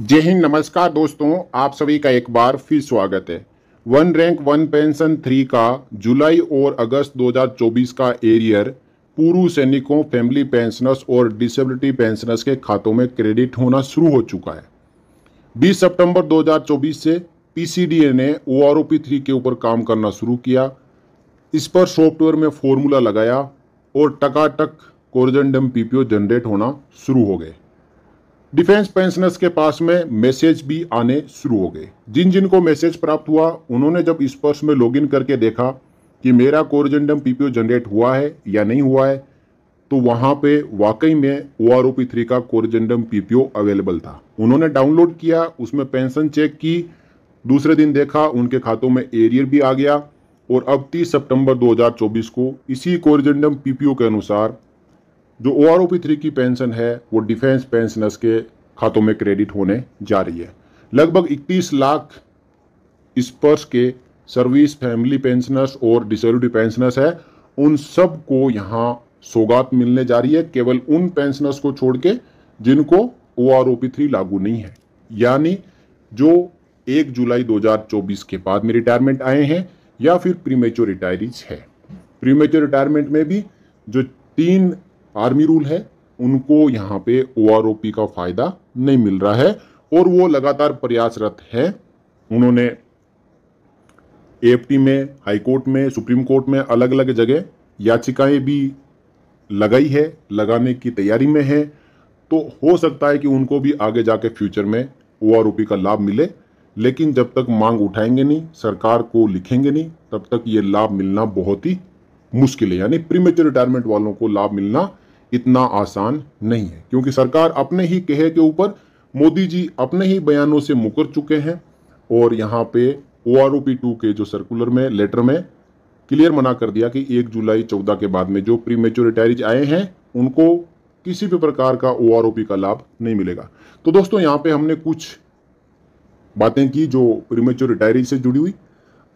जय हिंद नमस्कार दोस्तों आप सभी का एक बार फिर स्वागत है one rank one pension three का जुलाई और अगस्त 2024 का एरियर पूर्व सैनिकों फैमिली पेंशनर्स और डिसेबिलिटी पेंशनर्स के खातों में क्रेडिट होना शुरू हो चुका है 20 सितंबर 2024 से पीसीडीए ने ओ आर थ्री के ऊपर काम करना शुरू किया इस पर सॉफ्टवेयर में फॉर्मूला लगाया और टकाटक कोरजेंडम पीपीओ जनरेट होना शुरू हो गए डिफेंस पेंशनर्स के पास में मैसेज भी आने शुरू हो गए जिन जिन को मैसेज प्राप्त हुआ उन्होंने जब इस पर्स में लॉगिन करके देखा कि मेरा कोरजेंडम पीपीओ जनरेट हुआ है या नहीं हुआ है तो वहाँ पे वाकई में O R O P three का कोरजेंडम पीपीओ अवेलेबल था उन्होंने डाउनलोड किया उसमें पेंशन चेक की दूसरे दिन देखा उनके खातों में एरियर भी आ गया और अब तीस सितंबर 2024 को इसी कोरजेंडम पीपीओ के अनुसार जो O R O P three की पेंशन है वो डिफेंस पेंशनर्स के खातों में क्रेडिट होने जा रही है लगभग 31 लाख स्पर्श के सर्विस फैमिली पेंशनर्स और डिसेबिलिटी पेंशनर्स है उन सब को यहाँ सौगात मिलने जा रही है केवल उन पेंशनर्स को छोड़ के जिनको O R O P three लागू नहीं है यानी जो एक जुलाई 2024 के बाद में रिटायरमेंट आए हैं या फिर प्रीमेच्योर रिटायरीज है प्रीमेच्योर रिटायरमेंट में भी जो तीन आर्मी रूल है उनको यहाँ पे ओ का फायदा नहीं मिल रहा है और वो लगातार प्रयासरत है उन्होंने एएफटी में हाईकोर्ट में सुप्रीम कोर्ट में अलग अलग जगह याचिकाएं भी लगाई है लगाने की तैयारी में है तो हो सकता है कि उनको भी आगे जाके फ्यूचर में ओ का लाभ मिले लेकिन जब तक मांग उठाएंगे नहीं सरकार को लिखेंगे नहीं तब तक ये लाभ मिलना बहुत ही मुश्किल है यानी प्रीमेच्योर रिटायरमेंट वालों को लाभ मिलना इतना आसान नहीं है क्योंकि सरकार अपने ही कहे के ऊपर मोदी जी अपने ही बयानों से मुकर चुके हैं और यहाँ पे O R O P two के जो सर्कुलर में लेटर में क्लियर मना कर दिया कि एक जुलाई चौदह के बाद में जो प्री मेच्योर रिटायरीज आए हैं उनको किसी भी प्रकार का ओ आर ओ पी का लाभ नहीं मिलेगा तो दोस्तों यहाँ पे हमने कुछ बातें की जो प्रीमेच्योर रिटायरी से जुड़ी हुई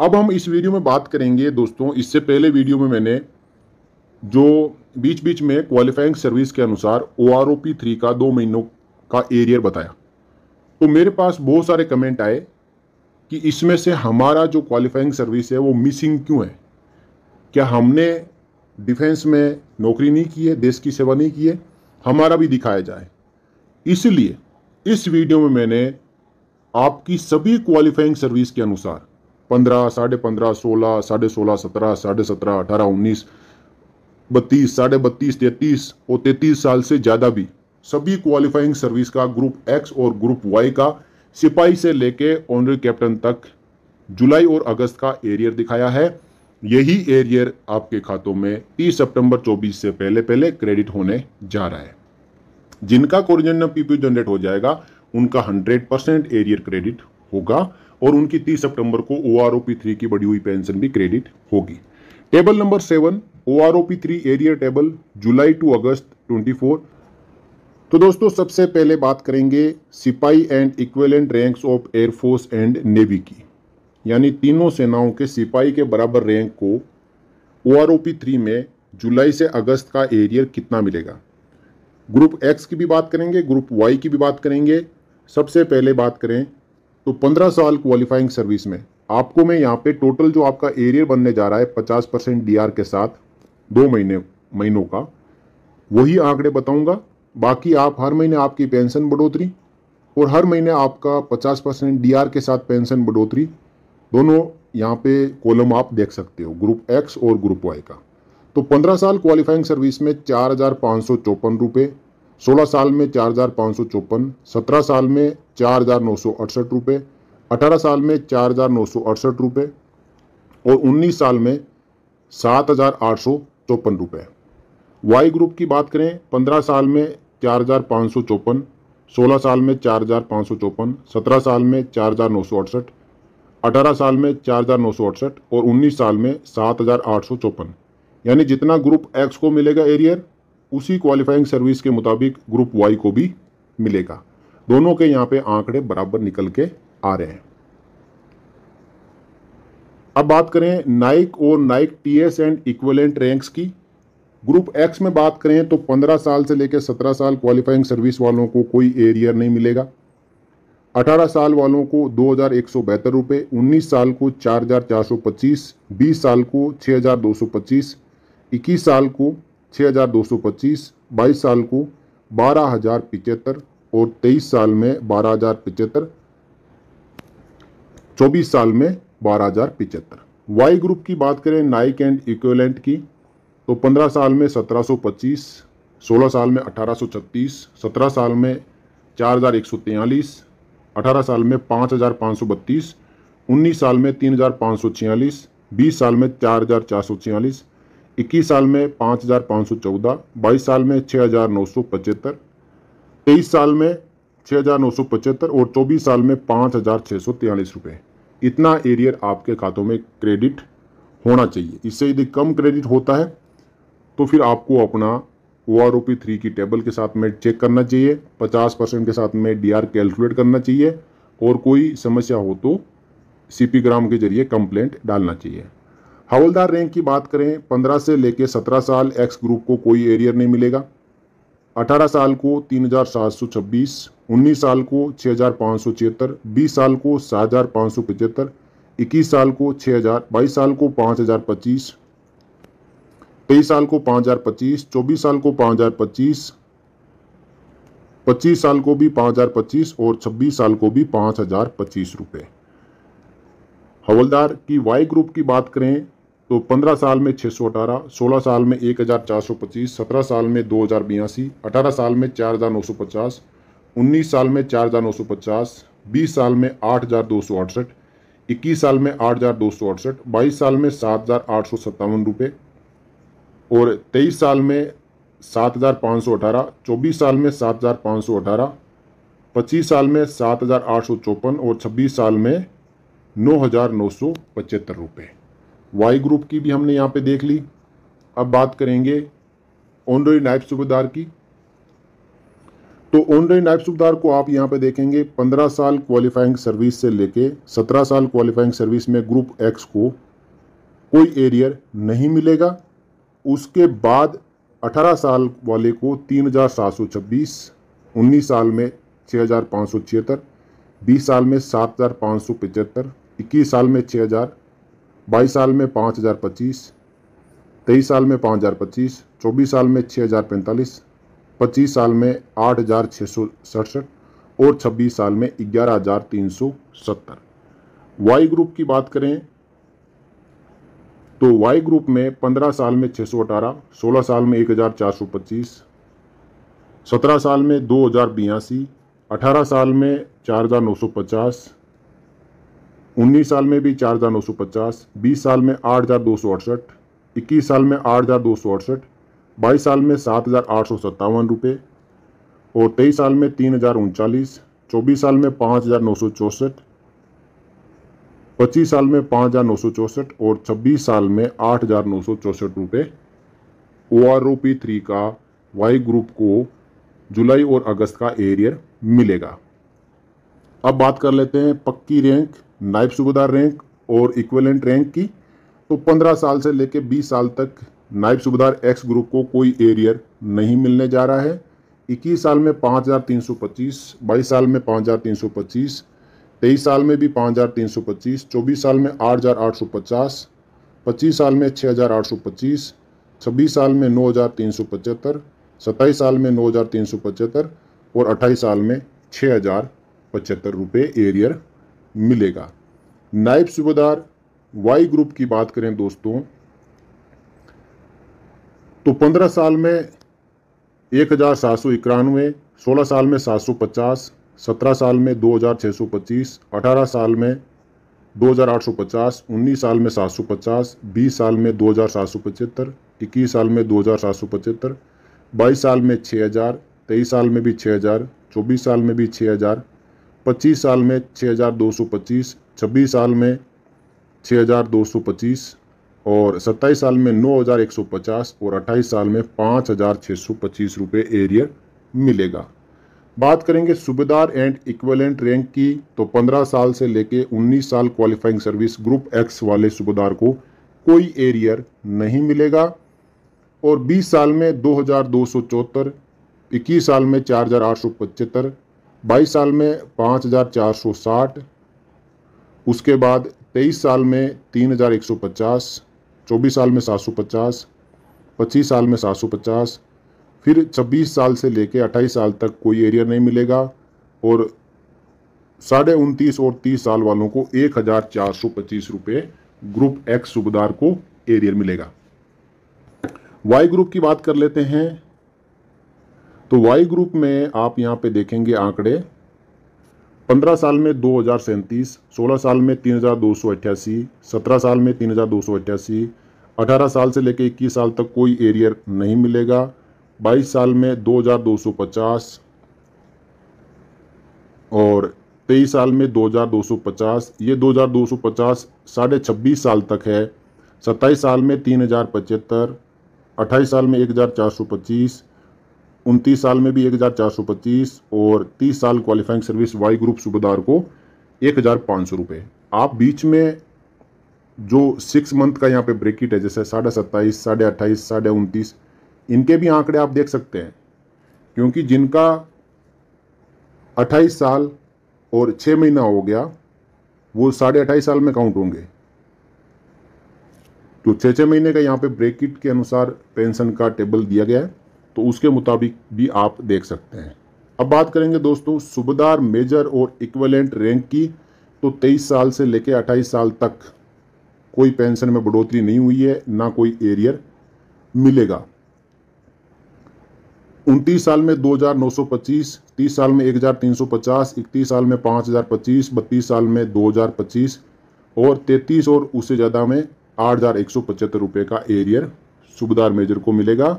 अब हम इस वीडियो में बात करेंगे दोस्तों इससे पहले वीडियो में मैंने जो बीच बीच में क्वालिफाइंग सर्विस के अनुसार O R O P three का दो महीनों का एरियर बताया तो मेरे पास बहुत सारे कमेंट आए कि इसमें से हमारा जो क्वालिफाइंग सर्विस है वो मिसिंग क्यों है क्या हमने डिफेंस में नौकरी नहीं की है देश की सेवा नहीं की है हमारा भी दिखाया जाए इसलिए इस वीडियो में मैंने आपकी सभी क्वालिफाइंग सर्विस के अनुसार पंद्रह साढ़े पंद्रह सोलह साढ़े सोलह सत्रह साढ़े सत्रह अठारह उन्नीस बत्तीस साढ़े बत्तीस तैतीस और तैतीस साल से ज़्यादा भी सभी क्वालिफाइंग सर्विस का ग्रुप एक्स और ग्रुप वाई का सिपाही से लेके ऑनर कैप्टन तक जुलाई और अगस्त का एरियर दिखाया है यही एरियर आपके खातों में 30 सितंबर 24 से पहले पहले क्रेडिट होने जा रहा है जिनका कोरिजन पीपी जनरेट हो जाएगा उनका 100 परसेंट एरियर क्रेडिट होगा और उनकी 30 सितंबर को O R O P three की बढ़ी हुई पेंशन भी क्रेडिट होगी table number seven three area table जुलाई टू अगस्त 24 तो दोस्तों सबसे पहले बात करेंगे सिपाही and equivalent ranks of air force and navy की यानी तीनों सेनाओं के सिपाही के बराबर रैंक को O R O P three में जुलाई से अगस्त का एरियर कितना मिलेगा ग्रुप एक्स की भी बात करेंगे ग्रुप वाई की भी बात करेंगे सबसे पहले बात करें तो पंद्रह साल क्वालिफाइंग सर्विस में आपको मैं यहाँ पे टोटल जो आपका एरियर बनने जा रहा है पचास परसेंट डी के साथ दो महीने महीनों का वही आंकड़े बताऊंगा बाकी आप हर महीने आपकी पेंशन बढ़ोतरी और हर महीने आपका 50 परसेंट डी के साथ पेंशन बढ़ोतरी दोनों यहाँ पे कॉलम आप देख सकते हो ग्रुप एक्स और ग्रुप वाई का तो 15 साल क्वालिफाइंग सर्विस में चार हज़ार पाँच सौ चौपन रुपये सोलह साल में चार हज़ार पाँच सौ चौपन सत्रह साल में चार हज़ार नौ सौ अड़सठ रुपये अठारह साल में चार हज़ार नौ सौ अड़सठ रुपये और उन्नीस साल में सात हज़ार आठ सौ चौपन रुपये वाई ग्रुप की बात करें पंद्रह साल में चार हज़ार पाँच सौ चौपन सोलह साल में चार हज़ार पाँच सौ चौपन सत्रह साल में चार हज़ार नौ सौ अड़सठ अठारह साल में चार हज़ार नौ सौ अड़सठ और उन्नीस साल में सात हज़ार आठ सौ चौपन यानी जितना ग्रुप एक्स को मिलेगा एरियर उसी क्वालिफाइंग सर्विस के मुताबिक ग्रुप वाई को भी मिलेगा दोनों के यहाँ पे आंकड़े बराबर निकल के आ रहे हैं अब बात करें नाइक और Naik T S and equivalent ranks की ग्रुप एक्स में बात करें तो 15 साल से लेकर 17 साल क्वालिफाइंग सर्विस वालों को कोई एरियर नहीं मिलेगा 18 साल वालों को दो हज़ार एक सौ बहत्तर रुपये उन्नीस साल को चार हज़ार चार सौ पच्चीस बीस साल को छः हज़ार दो सौ पच्चीस इक्कीस साल को छः हज़ार दो सौ पच्चीस बाईस साल को बारह हज़ार पिचहत्तर और तेईस साल में बारह हज़ार पिचहत्तर चौबीस साल में बारह हज़ार पिचहत्तर वाई ग्रुप की बात करें नाइक एंड इक्वलेंट की तो पंद्रह साल में सत्रह सौ पच्चीस सोलह साल में अठारह सौ छत्तीस सत्रह साल में चार हज़ार एक सौ अठारह साल में पाँच हज़ार पाँच सौ बत्तीस उन्नीस साल में तीन हज़ार पाँच सौ छियालीस बीस साल में चार हज़ार चार सौ छियालीस इक्कीस साल में पाँच हज़ार पाँच सौ चौदह बाईस साल में छः हज़ार नौ सौ पचहत्तर तेईस साल में छः हज़ार नौ सौ पचहत्तर और चौबीस साल में पाँच हज़ार छः सौ तिरालीस रुपये इतना एरियर आपके खातों में क्रेडिट होना चाहिए इससे यदि कम क्रेडिट होता है तो फिर आपको अपना O R O P three की टेबल के साथ में चेक करना चाहिए पचास परसेंट के साथ में डी आर कैलकुलेट करना चाहिए और कोई समस्या हो तो सी पी ग्राम के जरिए कंप्लेंट डालना चाहिए हवलदार रैंक की बात करें पंद्रह से लेकर सत्रह साल एक्स ग्रुप को कोई एरियर नहीं मिलेगा अठारह साल को तीन हज़ार सात सौ छब्बीस उन्नीस साल को छः हज़ार पाँच सौ छिहत्तर बीस साल को सात हज़ार पाँच सौ पचहत्तर इक्कीस साल को छः हज़ार बाईस साल को पाँच हज़ार पच्चीस तेईस साल को पाँच हज़ार पच्चीस चौबीस साल को पाँच हज़ार पच्चीस पच्चीस साल को भी पाँच हज़ार पच्चीस और छब्बीस साल को भी पाँच हज़ार पच्चीस रुपये हवलदार की वाई ग्रुप की बात करें तो पंद्रह साल में सौ अठारह सोलह साल में एक हजार चार सौ पच्चीस सत्रह साल में दो हज़ार बयासी अठारह साल में चार हजार नौ सौ पचास उन्नीस साल में चार हज़ार नौ सौ पचास बीस साल में आठ हज़ार दो सौ अड़सठ इक्कीस साल में आठ हज़ार दो सौ अड़सठ बाईस साल में सात हज़ार आठ सौ सत्तावन रुपये और तेईस साल में सात हज़ार पाँच सौ अठारह चौबीस साल में सात हज़ार पाँच सौ अठारह पच्चीस साल में सात हज़ार आठ सौ चौपन और छब्बीस साल में नौ हज़ार नौ सौ पचहत्तर रुपये वाई ग्रुप की भी हमने यहाँ पे देख ली अब बात करेंगे ऑनरी नायब सूबेदार की तो ऑनलाइन नायब सुबेदार को आप यहाँ पे देखेंगे 15 साल क्वालिफाइंग सर्विस से लेके 17 साल क्वालिफाइंग सर्विस में ग्रुप एक्स को कोई एरियर नहीं मिलेगा उसके बाद 18 साल वाले को तीन हज़ार सात सौ छब्बीस उन्नीस साल में छः हज़ार पाँच सौ छिहत्तर बीस साल में सात हज़ार पाँच सौ पचहत्तर इक्कीस साल में छः हज़ार बाईस साल में पाँच हज़ार पच्चीस तेईस साल में पाँच हज़ार पच्चीस चौबीस साल में छः हज़ार पैंतालीस पच्चीस साल में आठ हज़ार छः सौ सड़सठ और छब्बीस साल में ग्यारह हज़ार तीन सौ सत्तर वाई ग्रुप की बात करें तो वाई ग्रुप में पंद्रह साल में छः सौ अठारह सोलह साल में एक हज़ार चार सौ पच्चीस सत्रह साल में दो हज़ार बयासी अठारह साल में चार हज़ार नौ सौ पचास उन्नीस साल में भी चार हज़ार नौ सौ पचास बीस साल में आठ हज़ार दो सौ अड़सठ इक्कीस साल में आठ हज़ार दो सौ अड़सठ बाईस साल में सात हज़ार आठ सौ सत्तावन रुपये और तेईस साल में तीन हज़ार उनचालीस चौबीस साल में पाँच हज़ार नौ सौ चौंसठ पच्चीस साल में पाँच हज़ार नौ सौ चौंसठ और छब्बीस साल में आठ हज़ार नौ सौ चौंसठ रुपये O R O P three का वाई ग्रुप को जुलाई और अगस्त का एरियर मिलेगा अब बात कर लेते हैं पक्की रैंक नायब सूबेदार रैंक और इक्वलेंट रैंक की तो पंद्रह साल से लेकर बीस साल तक नायब सूबेदार एक्स ग्रुप को कोई एरियर नहीं मिलने जा रहा है इक्कीस साल में पाँच हज़ार तीन सौ पच्चीस बाईस साल में पाँच हज़ार तीन सौ पच्चीस तेईस साल में भी पाँच हज़ार तीन सौ पच्चीस चौबीस साल में आठ हज़ार आठ सौ पचास पच्चीस साल में छः हज़ार आठ सौ पच्चीस छब्बीस साल में नौ हज़ार तीन सौ पचहत्तर सत्ताईस साल में नौ हज़ार तीन सौ पचहत्तर और अट्ठाईस साल में छः हज़ार पचहत्तर रुपये एरियर मिलेगा नायब सूबेदार वाई ग्रुप की बात करें दोस्तों तो पंद्रह साल में एक हज़ार सात सौ इक्यानवे सोलह साल में सात सौ पचास सत्रह साल में दो हज़ार छः सौ पच्चीस अठारह साल में दो हज़ार आठ सौ पचास उन्नीस साल में सात सौ पचास बीस साल में दो हज़ार सात सौ पचहत्तर इक्कीस साल में दो हज़ार सात सौ पचहत्तर बाईस साल में छः हज़ार तेईस साल में भी छः हज़ार चौबीस साल में भी छः हज़ार पच्चीस साल में छः हज़ार दो सौ पच्चीस छब्बीस साल में छः हज़ार दो सौ पच्चीस और 27 साल में 9,150 और 28 साल में 5,625 रुपए एरियर मिलेगा बात करेंगे सूबेदार एंड इक्वलेंट रैंक की तो 15 साल से लेके 19 साल क्वालिफाइंग सर्विस ग्रुप एक्स वाले सूबेदार को कोई एरियर नहीं मिलेगा और 20 साल में दो हज़ार दो सौ चौहत्तर इक्कीस साल में चार हज़ार आठ सौ पचहत्तर बाईस साल में पाँच हज़ार चार सौ साठ उसके बाद तेईस साल में तीन हज़ार एक सौ पचास चौबीस साल में सात सौ पचास पच्चीस साल में सात सौ पचास फिर छब्बीस साल से लेके अट्ठाईस साल तक कोई एरिया नहीं मिलेगा और साढ़े उनतीस और तीस साल वालों को एक हज़ार चार सौ पच्चीस रुपये ग्रुप एक्स सूबेदार को एरियर मिलेगा वाई ग्रुप की बात कर लेते हैं तो वाई ग्रुप में आप यहाँ पे देखेंगे आंकड़े पंद्रह साल में दो हज़ार सैंतीस सोलह साल में तीन हज़ार दो सौ अट्ठासी सत्रह साल में तीन हज़ार दो सौ अट्ठासी अठारह साल से लेकर इक्कीस साल तक कोई एरियर नहीं मिलेगा बाईस साल में दो हज़ार दो सौ पचास और तेईस साल में दो हज़ार दो सौ पचास ये दो हज़ार दो सौ पचास साढ़े छब्बीस साल तक है सत्ताईस साल में तीन हज़ार पचहत्तर अट्ठाईस साल में एक हज़ार चार सौ पच्चीस उनतीस साल में भी एक हज़ार चार सौ पच्चीस और तीस साल क्वालिफाइंग सर्विस वाई ग्रुप सूबेदार को एक हज़ार पाँच सौ रुपये आप बीच में जो सिक्स मंथ का यहाँ पे ब्रेकिट है जैसे साढ़े सत्ताईस साढ़े अट्ठाईस साढ़े उनतीस इनके भी आंकड़े आप देख सकते हैं क्योंकि जिनका अट्ठाईस साल और छः महीना हो गया वो साढ़े अट्ठाईस साल में काउंट होंगे तो छः छः महीने का यहाँ पे ब्रेकिट के अनुसार पेंशन का टेबल दिया गया है तो उसके मुताबिक भी आप देख सकते हैं अब बात करेंगे दोस्तों सुबदार मेजर और इक्वलेंट रैंक की तो 23 साल से लेकर 28 साल तक कोई पेंशन में बढ़ोतरी नहीं हुई है ना कोई एरियर मिलेगा 29 साल में 2,925, 30 साल में 1,350, 31 साल में 5,025, 32 साल में 2,025 और 33 और उससे ज़्यादा में आठ हज़ार एक सौ पचहत्तर रुपए का एरियर सुबदार मेजर को मिलेगा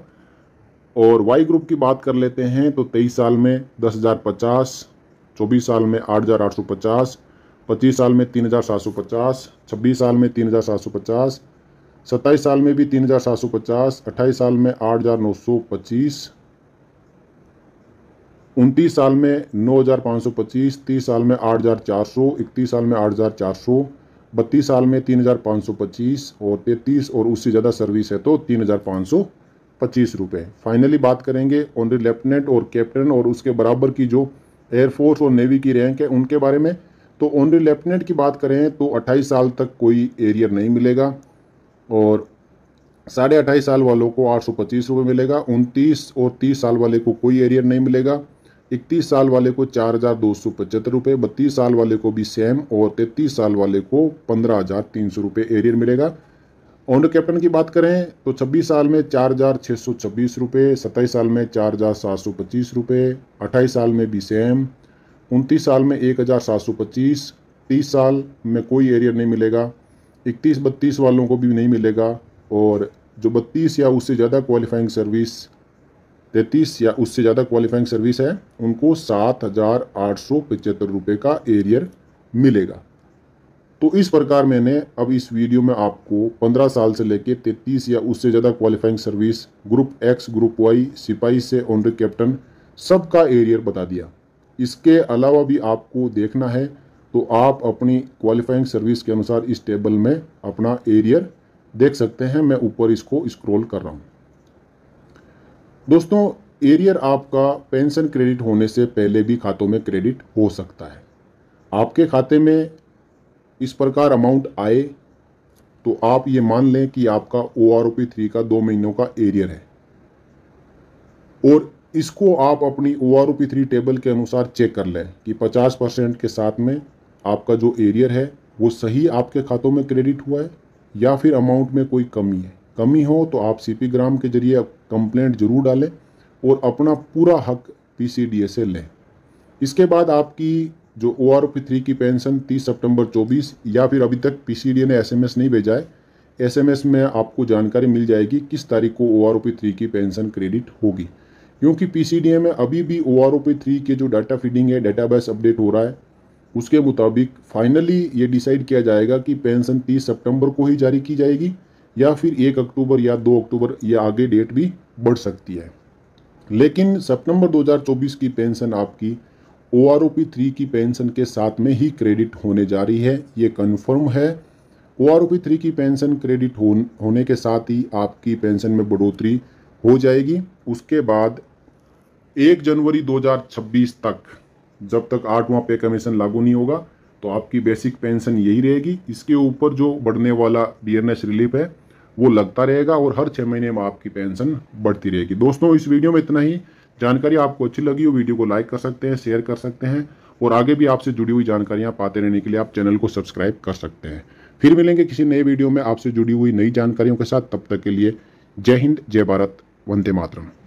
और वाई ग्रुप की बात कर लेते हैं तो तेईस साल में दस हज़ार पचास चौबीस साल में आठ हज़ार आठ सौ पचास पच्चीस साल में तीन हज़ार सात सौ पचास छब्बीस साल में तीन हज़ार सात सौ पचास सत्ताईस साल में भी तीन हज़ार सात सौ पचास अट्ठाईस साल में आठ हज़ार नौ सौ पच्चीस उनतीस साल में नौ हज़ार पाँच सौ पच्चीस तीस साल में आठ हज़ार चार सौ इकतीस साल में आठ हज़ार चार सौ बत्तीस साल में तीन हज़ार पाँच सौ पच्चीस और तैंतीस और उससे ज़्यादा सर्विस है तो तीन हज़ार पाँच सौ पच्चीस रुपये फाइनली बात करेंगे ऑनरी लेफ्टिनेंट और कैप्टन और उसके बराबर की जो एयरफोर्स और नेवी की रैंक है उनके बारे में तो ऑनरी लेफ्टिनेंट की बात करें तो अट्ठाईस साल तक कोई एरियर नहीं मिलेगा और साढ़े अट्ठाईस साल वालों को आठ सौ पच्चीस रुपये मिलेगा उनतीस और तीस साल वाले को कोई एरियर नहीं मिलेगा इकतीस साल वाले को चार हज़ार दो सौ पचहत्तर रुपये बत्तीस साल वाले को भी सेम और तैतीस साल वाले को पंद्रह हज़ार तीन सौ रुपये एरियर मिलेगा ऑनर कैप्टन की बात करें तो 26 साल में चार हज़ार छः सौ छब्बीस रुपये सत्ताईस साल में चार हज़ार सात सौ पच्चीस रुपये अट्ठाईस साल में बी सी एम उनतीस साल में एक हज़ार सात सौ पच्चीस तीस साल में कोई एरियर नहीं मिलेगा इकतीस बत्तीस वालों को भी नहीं मिलेगा और जो बत्तीस या उससे ज़्यादा क्वालिफाइंग सर्विस तैंतीस या उससे ज़्यादा क्वालिफाइंग सर्विस है उनको सात हज़ार आठ सौ पचहत्तर रुपये का एरियर मिलेगा तो इस प्रकार मैंने अब इस वीडियो में आपको 15 साल से लेकर 33 या उससे ज़्यादा qualifying service group X group Y सिपाही से ऑनरी कैप्टन सब का एरियर बता दिया इसके अलावा भी आपको देखना है तो आप अपनी क्वालिफाइंग सर्विस के अनुसार इस टेबल में अपना एरियर देख सकते हैं मैं ऊपर इसको स्क्रॉल कर रहा हूँ दोस्तों एरियर आपका पेंशन क्रेडिट होने से पहले भी खातों में क्रेडिट हो सकता है आपके खाते में इस प्रकार अमाउंट आए तो आप ये मान लें कि आपका O R O P three का दो महीनों का एरियर है और इसको आप अपनी O R O P three table के अनुसार चेक कर लें कि पचास परसेंट के साथ में आपका जो एरियर है वो सही आपके खातों में क्रेडिट हुआ है या फिर अमाउंट में कोई कमी है कमी हो तो आप सी पी ग्राम के जरिए कंप्लेंट जरूर डालें और अपना पूरा हक पी सी डी ए से लें इसके बाद आपकी जो ओ आर पी थ्री की पेंशन तीस सितंबर चौबीस या फिर अभी तक पी सी डी ने एस एम एस नहीं भेजा है एस एम एस में आपको जानकारी मिल जाएगी किस तारीख को ओ आर पी थ्री की पेंशन क्रेडिट होगी क्योंकि पी सी ए में अभी भी ओ आर पी थ्री के जो डाटा फीडिंग है बेस अपडेट हो रहा है उसके मुताबिक फाइनली ये डिसाइड किया जाएगा कि पेंशन तीस सितंबर को ही जारी की जाएगी या फिर एक अक्टूबर या दो अक्टूबर या आगे डेट भी बढ़ सकती है लेकिन सितंबर 2024 की पेंशन आपकी O R O P three की पेंशन के साथ में ही क्रेडिट होने जा रही है ये कन्फर्म है O R O P three की पेंशन क्रेडिट हो, होने के साथ ही आपकी पेंशन में बढ़ोतरी हो जाएगी उसके बाद एक जनवरी 2026 तक जब तक आठवां पे कमीशन लागू नहीं होगा तो आपकी बेसिक पेंशन यही रहेगी इसके ऊपर जो बढ़ने वाला एस रिलीफ है वो लगता रहेगा और हर छः महीने में आपकी पेंशन बढ़ती रहेगी दोस्तों इस वीडियो में इतना ही जानकारी आपको अच्छी लगी हो वीडियो को लाइक कर सकते हैं शेयर कर सकते हैं और आगे भी आपसे जुड़ी हुई जानकारियाँ पाते रहने के लिए आप चैनल को सब्सक्राइब कर सकते हैं फिर मिलेंगे किसी नए वीडियो में आपसे जुड़ी हुई नई जानकारियों के साथ तब तक के लिए जय हिंद जय भारत वंदे मातरम